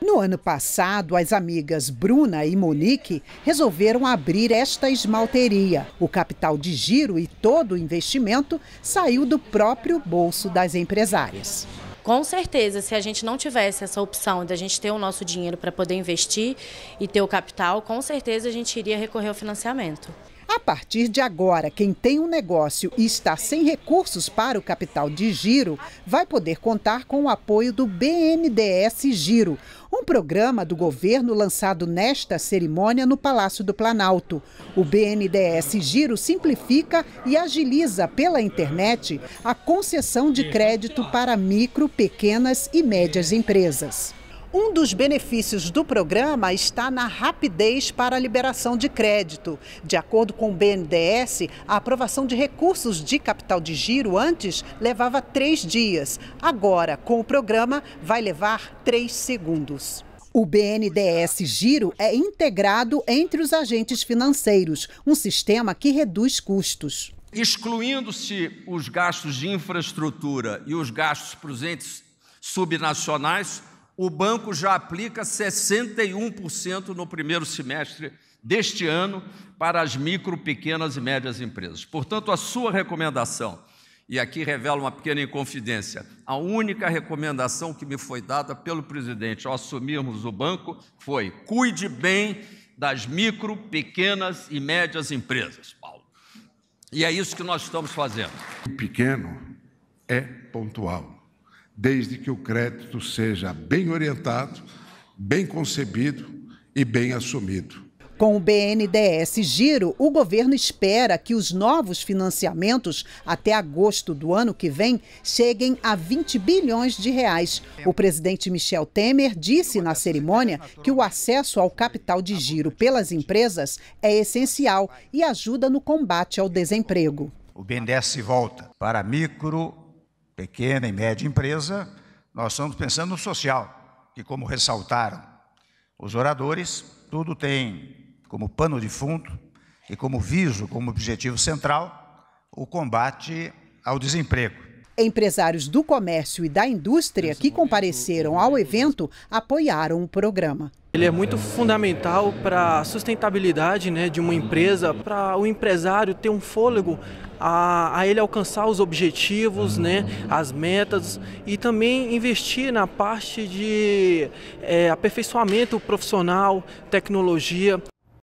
No ano passado, as amigas Bruna e Monique resolveram abrir esta esmalteria. O capital de giro e todo o investimento saiu do próprio bolso das empresárias. Com certeza, se a gente não tivesse essa opção de a gente ter o nosso dinheiro para poder investir e ter o capital, com certeza a gente iria recorrer ao financiamento. A partir de agora, quem tem um negócio e está sem recursos para o capital de giro vai poder contar com o apoio do BNDES Giro, um programa do governo lançado nesta cerimônia no Palácio do Planalto. O BNDES Giro simplifica e agiliza pela internet a concessão de crédito para micro, pequenas e médias empresas. Um dos benefícios do programa está na rapidez para a liberação de crédito. De acordo com o BNDES, a aprovação de recursos de capital de giro antes levava três dias. Agora, com o programa, vai levar três segundos. O BNDES Giro é integrado entre os agentes financeiros, um sistema que reduz custos. Excluindo-se os gastos de infraestrutura e os gastos presentes subnacionais, o banco já aplica 61% no primeiro semestre deste ano para as micro, pequenas e médias empresas. Portanto, a sua recomendação, e aqui revela uma pequena inconfidência, a única recomendação que me foi dada pelo presidente ao assumirmos o banco foi: cuide bem das micro, pequenas e médias empresas, Paulo. E é isso que nós estamos fazendo. O Pequeno é pontual desde que o crédito seja bem orientado, bem concebido e bem assumido. Com o BNDES Giro, o governo espera que os novos financiamentos até agosto do ano que vem cheguem a 20 bilhões de reais. O presidente Michel Temer disse na cerimônia que o acesso ao capital de giro pelas empresas é essencial e ajuda no combate ao desemprego. O BNDES volta para micro pequena e média empresa, nós estamos pensando no social, que, como ressaltaram os oradores, tudo tem como pano de fundo e como viso, como objetivo central, o combate ao desemprego. Empresários do comércio e da indústria que compareceram ao evento apoiaram o programa. Ele é muito fundamental para a sustentabilidade né, de uma empresa, para o empresário ter um fôlego a, a, ele alcançar os objetivos, né, as metas e também investir na parte de é, aperfeiçoamento profissional, tecnologia.